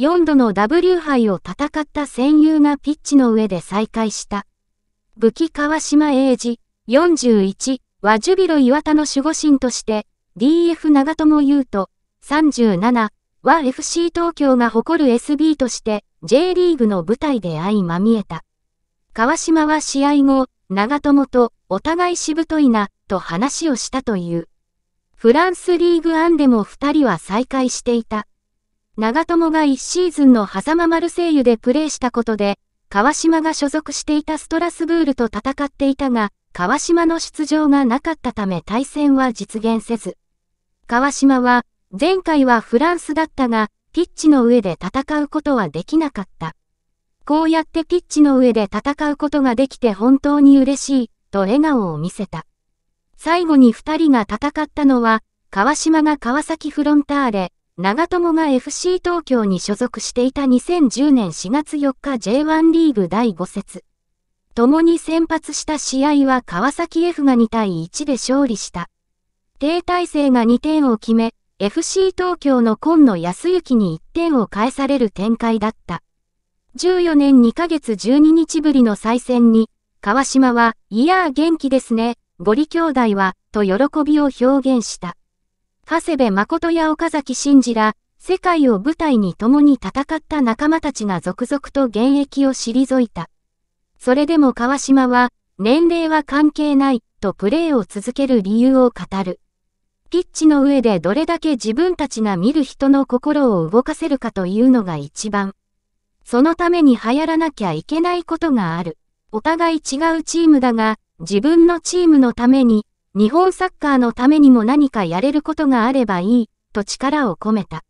4度の W 杯を戦った戦友がピッチの上で再会した。武器川島英治、41はジュビロ岩田の守護神として、DF 長友優斗、37は FC 東京が誇る SB として、J リーグの舞台で相まみえた。川島は試合後、長友とお互いしぶといな、と話をしたという。フランスリーグアンでも二人は再会していた。長友が1シーズンの狭間マルセイユでプレーしたことで、川島が所属していたストラスブールと戦っていたが、川島の出場がなかったため対戦は実現せず。川島は、前回はフランスだったが、ピッチの上で戦うことはできなかった。こうやってピッチの上で戦うことができて本当に嬉しい、と笑顔を見せた。最後に二人が戦ったのは、川島が川崎フロンターレ、長友が FC 東京に所属していた2010年4月4日 J1 リーグ第5節。共に先発した試合は川崎 F が2対1で勝利した。低体制が2点を決め、FC 東京の今野康幸に1点を返される展開だった。14年2ヶ月12日ぶりの再戦に、川島は、いやー元気ですね、ゴリ兄弟は、と喜びを表現した。長谷部誠や岡崎慎二ら、世界を舞台に共に戦った仲間たちが続々と現役を退いた。それでも川島は、年齢は関係ないとプレーを続ける理由を語る。ピッチの上でどれだけ自分たちが見る人の心を動かせるかというのが一番。そのために流行らなきゃいけないことがある。お互い違うチームだが、自分のチームのために日本サッカーのためにも何かやれることがあればいい、と力を込めた。